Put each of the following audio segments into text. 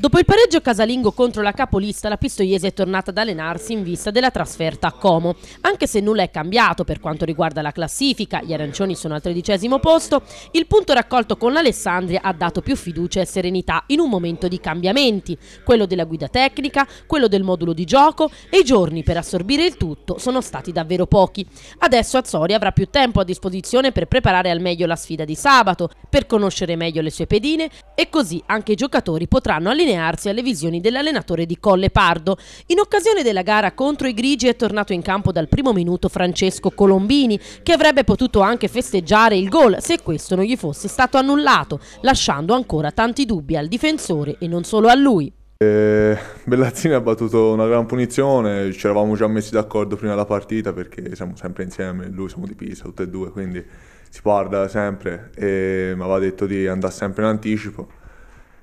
Dopo il pareggio casalingo contro la capolista, la Pistoiese è tornata ad allenarsi in vista della trasferta a Como. Anche se nulla è cambiato per quanto riguarda la classifica, gli arancioni sono al tredicesimo posto, il punto raccolto con l'Alessandria ha dato più fiducia e serenità in un momento di cambiamenti, quello della guida tecnica, quello del modulo di gioco e i giorni per assorbire il tutto sono stati davvero pochi. Adesso Azzori avrà più tempo a disposizione per preparare al meglio la sfida di sabato, per conoscere meglio le sue pedine e così anche i giocatori potranno allenare allinearsi alle visioni dell'allenatore di Colle Pardo. In occasione della gara contro i Grigi è tornato in campo dal primo minuto Francesco Colombini, che avrebbe potuto anche festeggiare il gol se questo non gli fosse stato annullato, lasciando ancora tanti dubbi al difensore e non solo a lui. Eh, Bellazzini ha battuto una gran punizione, ci eravamo già messi d'accordo prima della partita perché siamo sempre insieme, lui siamo di Pisa, tutti e due, quindi si guarda sempre e eh, mi aveva detto di andare sempre in anticipo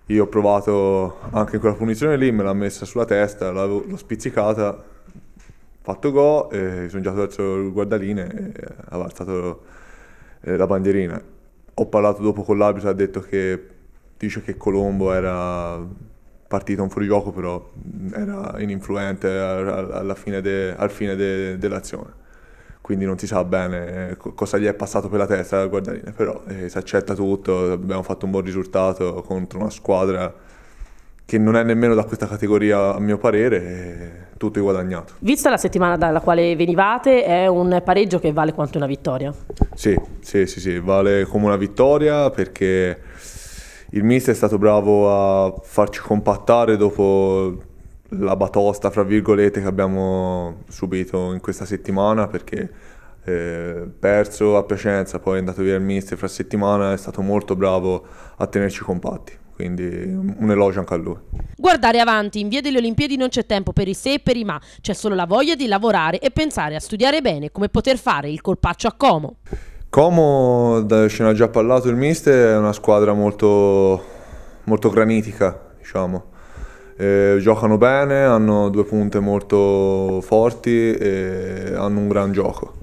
io ho provato anche in quella punizione lì, me l'ha messa sulla testa, l'ho spizzicata, fatto go e sono girato verso il guardaline e ha alzato eh, la bandierina. Ho parlato dopo con l'arbitro, ha detto che dice che Colombo era partito un fuorigioco, però era ininfluente alla fine de, al fine de, dell'azione quindi non si sa bene eh, cosa gli è passato per la testa al guardialine, però eh, si accetta tutto, abbiamo fatto un buon risultato contro una squadra che non è nemmeno da questa categoria a mio parere, tutto è guadagnato. Vista la settimana dalla quale venivate, è un pareggio che vale quanto una vittoria? Sì, sì, sì, sì vale come una vittoria perché il mister è stato bravo a farci compattare dopo la batosta, fra virgolette, che abbiamo subito in questa settimana perché eh, perso a Piacenza, poi è andato via il mister fra settimana, è stato molto bravo a tenerci compatti quindi un elogio anche a lui. Guardare avanti, in via delle Olimpiadi non c'è tempo per i se e per i ma, c'è solo la voglia di lavorare e pensare a studiare bene come poter fare il colpaccio a Como. Como, ce ne ha già parlato il mister, è una squadra molto, molto granitica, diciamo. Eh, giocano bene, hanno due punte molto forti e hanno un gran gioco.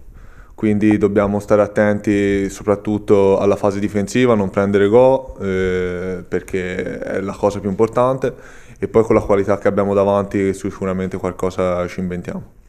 Quindi dobbiamo stare attenti soprattutto alla fase difensiva, non prendere go, eh, perché è la cosa più importante e poi con la qualità che abbiamo davanti sicuramente qualcosa ci inventiamo.